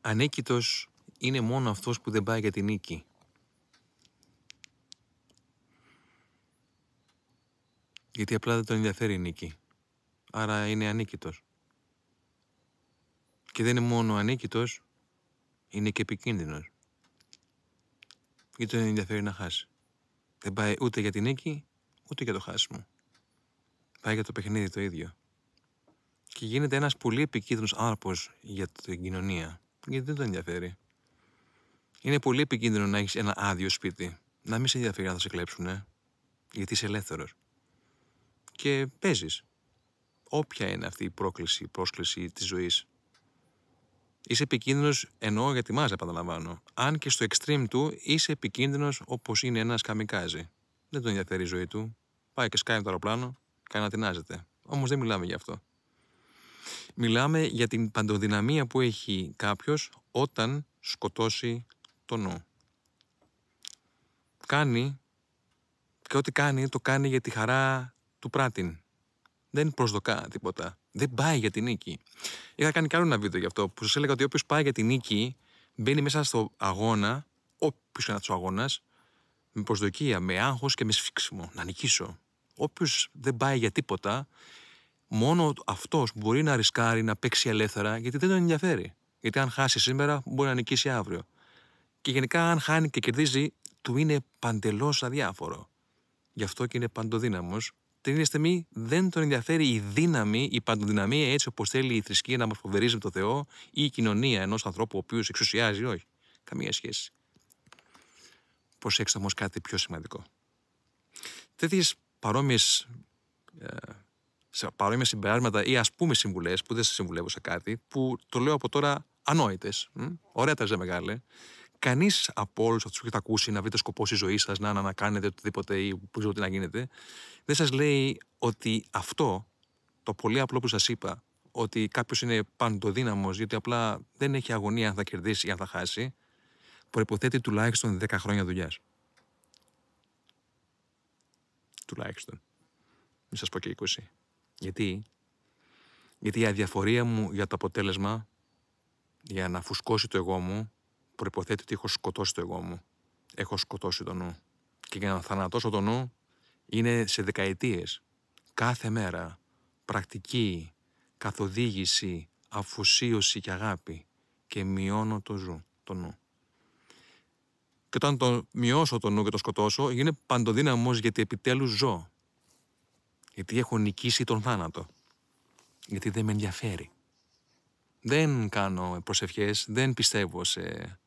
ανέκητος είναι μόνο αυτός που δεν πάει για την νίκη. Γιατί απλά δεν τον ενδιαφέρει η νίκη. Άρα είναι ανίκητος. Και δεν είναι μόνο ανίκητος, είναι και επικίνδυνος. Γιατί τον ενδιαφέρει να χάσει. Δεν πάει ούτε για την νίκη, ούτε για το χάσιμο. Πάει για το παιχνίδι το ίδιο. Και γίνεται ένας πολύ επικίνδυνος άρπος για την κοινωνία γιατί δεν τον ενδιαφέρει. Είναι πολύ επικίνδυνο να έχεις ένα άδειο σπίτι. Να μην σε ενδιαφέρει να θα σε κλέψουν, ε? γιατί είσαι ελεύθερος. Και παίζεις. Όποια είναι αυτή η πρόκληση, η πρόσκληση της ζωής. Είσαι επικίνδυνος, ενώ για τη μάζα, επαναλαμβάνω. Αν και στο extreme του είσαι επικίνδυνος όπως είναι ένας καμικάζι. Δεν τον ενδιαφέρει η ζωή του. Πάει και σκάει το αεροπλάνο, τεινάζεται. Όμως δεν μιλάμε γι' αυτό. Μιλάμε για την παντοδυναμία που έχει κάποιος όταν σκοτώσει το νου. Κάνει και ό,τι κάνει το κάνει για τη χαρά του πράτην. Δεν προσδοκά τίποτα. Δεν πάει για την νίκη. Είχα κάνει κι άλλο ένα βίντεο γι' αυτό που σας έλεγα ότι όποιος πάει για την νίκη μπαίνει μέσα στο αγώνα, όποιος είναι ο αγώνας, με προσδοκία, με άγχος και με σφίξιμο. Να νικήσω. Όποιος δεν πάει για τίποτα μόνο αυτός μπορεί να ρισκάρει να παίξει ελεύθερα γιατί δεν τον ενδιαφέρει. Γιατί αν χάσει σήμερα, μπορεί να νικήσει αύριο. Και γενικά, αν χάνει και κερδίζει, του είναι παντελώς αδιάφορο. Γι' αυτό και είναι παντοδύναμος. Την ίδια στιγμή δεν τον ενδιαφέρει η δύναμη, η παντοδυναμία έτσι όπως θέλει η θρησκεία να μας φοβερίζει με το Θεό ή η κοινωνία ενός ανθρώπου ο οποίος εξουσιάζει. Όχι. Καμία σχέση. Προσέξτε όμως κάτι πιο σημαντικό. Τέτοιες παρόμοιες ε, σε παρόμοια συμπεράσματα ή ας πούμε συμβουλές, που δεν σε συμβουλεύω σε κάτι, που το λέω από τώρα ανόητες. Ωραία τα μεγάλε. Κανείς από όλους αυτούς που έχετε ακούσει να βρείτε σκοπό στη ζωή σας, να, να, κάνετε οτιδήποτε ή που ξέρω τι να γίνεται, δεν σας λέει ότι αυτό το πολύ απλό που σας είπα, ότι κάποιος είναι παντοδύναμος, γιατί απλά δεν έχει αγωνία αν θα κερδίσει ή αν θα χάσει, προποθέτει τουλάχιστον 10 χρόνια δουλειάς. Τουλάχιστον. Μην σας πω και 20. Γιατί? Γιατί η αδιαφορία μου για το αποτέλεσμα, για να φουσκώσει το εγώ μου, προποθέτει ότι έχω σκοτώσει το εγώ μου. Έχω σκοτώσει το νου. Και για να θανατώσω το νου, είναι σε δεκαετίες. Κάθε μέρα, πρακτική, καθοδήγηση, αφοσίωση και αγάπη. Και μειώνω το ζου, το νου. Και όταν το μειώσω το νου και το σκοτώσω, γίνεται παντοδύναμος γιατί επιτέλους ζω γιατί έχω νικήσει τον θάνατο. Γιατί δεν με ενδιαφέρει. Δεν κάνω προσευχές, δεν πιστεύω σε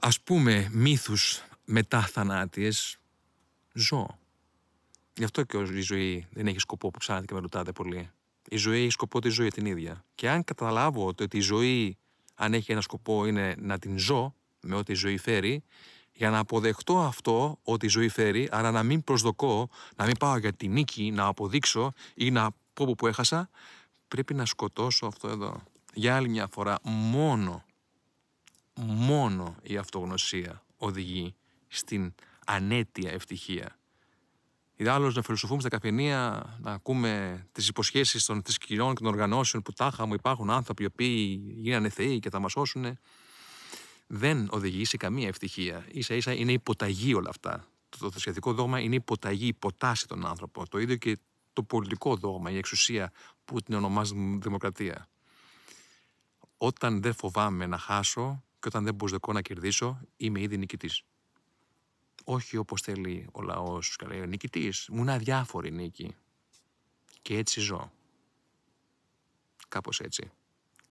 ας πούμε μύθους μετά θανάτιες. Ζω. Γι' αυτό και η ζωή δεν έχει σκοπό που ξάνα και με ρωτάτε πολύ. Η ζωή έχει σκοπό τη ζωή την ίδια. Και αν καταλάβω ότι η ζωή, αν έχει ένα σκοπό, είναι να την ζω με ό,τι η ζωή φέρει, για να αποδεχτώ αυτό ότι η ζωή φέρει, άρα να μην προσδοκώ, να μην πάω για τη νίκη, να αποδείξω ή να πω που έχασα, πρέπει να σκοτώσω αυτό εδώ. Για άλλη μια φορά, μόνο, μόνο η αυτογνωσία οδηγεί στην ανέτεια ευτυχία. Ιδάλλως να φιλοσοφούμε στα καφενεία, να ακούμε τις υποσχέσεις των θρησκειών και των οργανώσεων που τάχα μου υπάρχουν άνθρωποι οι οποίοι γίνανε θεοί και θα μας σώσουν δεν οδηγεί σε καμία ευτυχία. σα ίσα είναι υποταγή όλα αυτά. Το θρησκευτικό δόγμα είναι υποταγή, υποτάσσει τον άνθρωπο. Το ίδιο και το πολιτικό δόγμα, η εξουσία που την ονομάζουμε δημοκρατία. Όταν δεν φοβάμαι να χάσω και όταν δεν μπορώ να κερδίσω, είμαι ήδη νικητής. Όχι όπως θέλει ο λαός, λέει ο νικητής. Μου είναι αδιάφορη νίκη. Και έτσι ζω. Κάπως έτσι.